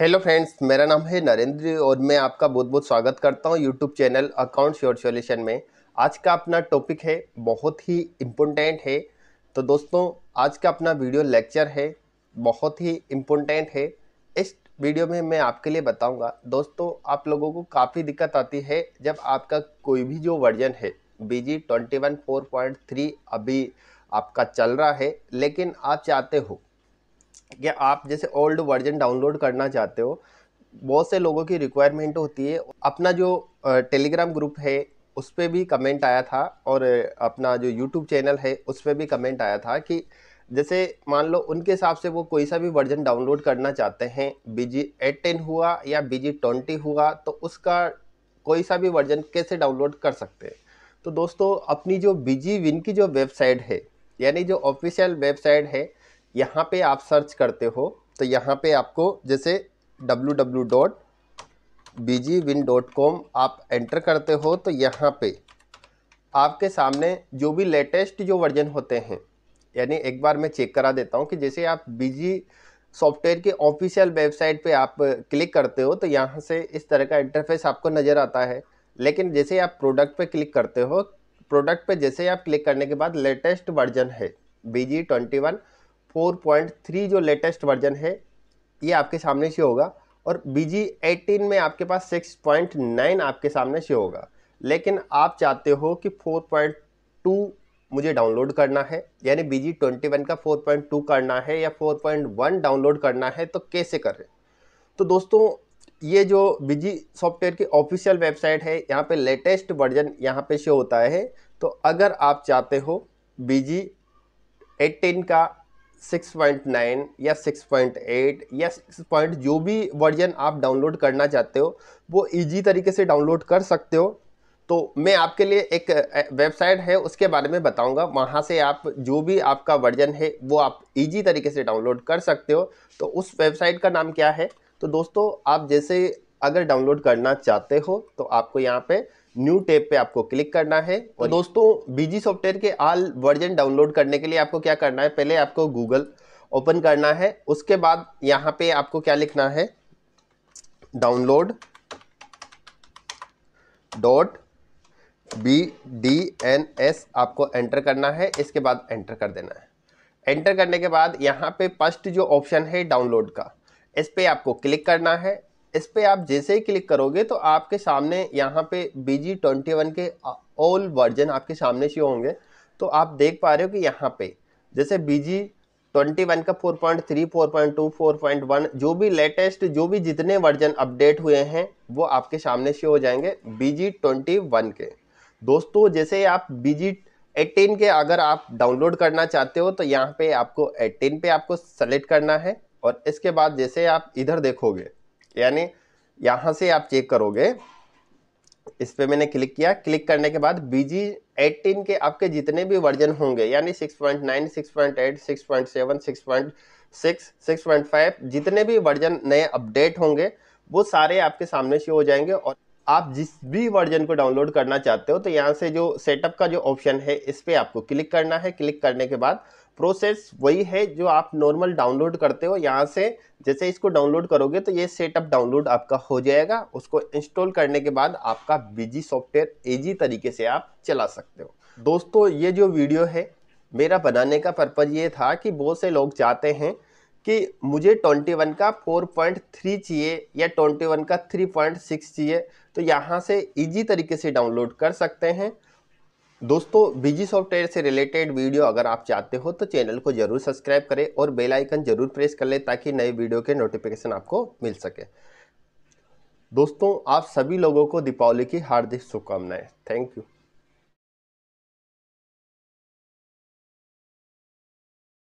Hello friends मेरा नाम है नरेंद्र और मैं आपका बहुत बहुत स्वागत करता हूं YouTube channel account sure solution में आज का अपना टॉपिक है बहुत ही इम्पोर्टेंट है तो दोस्तों आज का अपना वीडियो लेक्चर है बहुत ही इम्पोर्टेंट है इस वीडियो में मैं आपके लिए बताऊंगा दोस्तों आप लोगों को काफ़ी दिक्कत आती है जब आपका कोई भी जो वर्जन है बी जी अभी आपका चल रहा है लेकिन आप चाहते हो या आप जैसे ओल्ड वर्जन डाउनलोड करना चाहते हो बहुत से लोगों की रिक्वायरमेंट होती है अपना जो टेलीग्राम ग्रुप है उस पर भी कमेंट आया था और अपना जो यूट्यूब चैनल है उस पर भी कमेंट आया था कि जैसे मान लो उनके हिसाब से वो कोई सा भी वर्जन डाउनलोड करना चाहते हैं बी जी एट टेन हुआ या बी जी ट्वेंटी हुआ तो उसका कोई सा भी वर्जन कैसे डाउनलोड कर सकते हैं तो दोस्तों अपनी जो बीजी विन की जो वेबसाइट है यानी जो ऑफिशियल वेबसाइट है यहाँ पे आप सर्च करते हो तो यहाँ पे आपको जैसे W W dot B G win dot com आप एंटर करते हो तो यहाँ पे आपके सामने जो भी लेटेस्ट जो वर्जन होते हैं यानी एक बार मैं चेक करा देता हूँ कि जैसे आप बीजी सॉफ्टवेयर के ऑफिशियल वेबसाइट पे आप क्लिक करते हो तो यहाँ से इस तरह का इंटरफेस आपको नज़र आता है लेकिन जैसे आप प्रोडक्ट पे क्लिक करते हो प्रोडक्ट पे जैसे आप क्लिक करने के बाद लेटेस्ट वर्जन है बी जी ट्वेंटी वन 4.3 जो लेटेस्ट वर्जन है ये आपके सामने से होगा और BG 18 एटीन में आपके पास 6.9 आपके सामने से होगा लेकिन आप चाहते हो कि 4.2 मुझे डाउनलोड करना है यानी BG 21 ट्वेंटी वन का 4.2 करना है या 4.1 डाउनलोड करना है तो कैसे करें तो दोस्तों ये जो BG सॉफ्टवेयर की ऑफिशियल वेबसाइट है यहाँ पे लेटेस्ट वर्जन यहाँ पे शो होता है तो अगर आप चाहते हो बिजी 18 का 6.9 या 6.8 या 6. पॉइंट जो भी वर्जन आप डाउनलोड करना चाहते हो वो इजी तरीके से डाउनलोड कर सकते हो तो मैं आपके लिए एक वेबसाइट है उसके बारे में बताऊंगा वहाँ से आप जो भी आपका वर्जन है वो आप इजी तरीके से डाउनलोड कर सकते हो तो उस वेबसाइट का नाम क्या है तो दोस्तों आप जैसे अगर डाउनलोड करना चाहते हो तो आपको यहाँ पे न्यू टेप पे आपको क्लिक करना है और दोस्तों बीजी सॉफ्टवेयर के आल वर्जन डाउनलोड करने के लिए आपको क्या करना है पहले आपको गूगल ओपन करना है उसके बाद यहाँ पे आपको क्या लिखना है download dot B D N S आपको एंटर करना है इसके बाद एंटर कर देना है एंटर करने के बाद यहाँ पे फर्स्ट जो ऑप्शन है डाउनलोड का इस पर आपको क्लिक करना है इस पर आप जैसे ही क्लिक करोगे तो आपके सामने यहाँ पे बी जी ट्वेंटी वन के ऑल वर्जन आपके सामने शो होंगे तो आप देख पा रहे हो कि यहाँ पे जैसे बी जी ट्वेंटी वन का four point three four point two four point one जो भी लेटेस्ट जो भी जितने वर्जन अपडेट हुए हैं वो आपके सामने शो हो जाएंगे बी जी ट्वेंटी वन के दोस्तों जैसे आप बी जी एट्टीन के अगर आप डाउनलोड करना चाहते हो तो यहाँ पे आपको एट्टीन पे आपको सेलेक्ट करना है और इसके बाद जैसे आप इधर देखोगे यानी यहाँ से आप चेक करोगे इस पर मैंने क्लिक किया क्लिक करने के बाद बीजी 18 के आपके जितने भी वर्जन होंगे यानी 6.9, 6.8, 6.7, 6.6, 6.5 जितने भी वर्जन नए अपडेट होंगे वो सारे आपके सामने से हो जाएंगे और आप जिस भी वर्जन को डाउनलोड करना चाहते हो तो यहाँ से जो सेटअप का जो ऑप्शन है इस पर आपको क्लिक करना है क्लिक करने के बाद प्रोसेस वही है जो आप नॉर्मल डाउनलोड करते हो यहाँ से जैसे इसको डाउनलोड करोगे तो ये सेटअप डाउनलोड आपका हो जाएगा उसको इंस्टॉल करने के बाद आपका बिजी सॉफ्टवेयर एजी तरीके से आप चला सकते हो दोस्तों ये जो वीडियो है मेरा बनाने का पर्पज़ ये था कि बहुत से लोग चाहते हैं कि मुझे 21 का 4.3 चाहिए या 21 का 3.6 चाहिए तो यहाँ से इजी तरीके से डाउनलोड कर सकते हैं दोस्तों बिजी सॉफ्टवेयर से रिलेटेड वीडियो अगर आप चाहते हो तो चैनल को जरूर सब्सक्राइब करें और बेल आइकन जरूर प्रेस कर लें ताकि नए वीडियो के नोटिफिकेशन आपको मिल सके दोस्तों आप सभी लोगों को दीपावली की हार्दिक शुभकामनाएं थैंक यू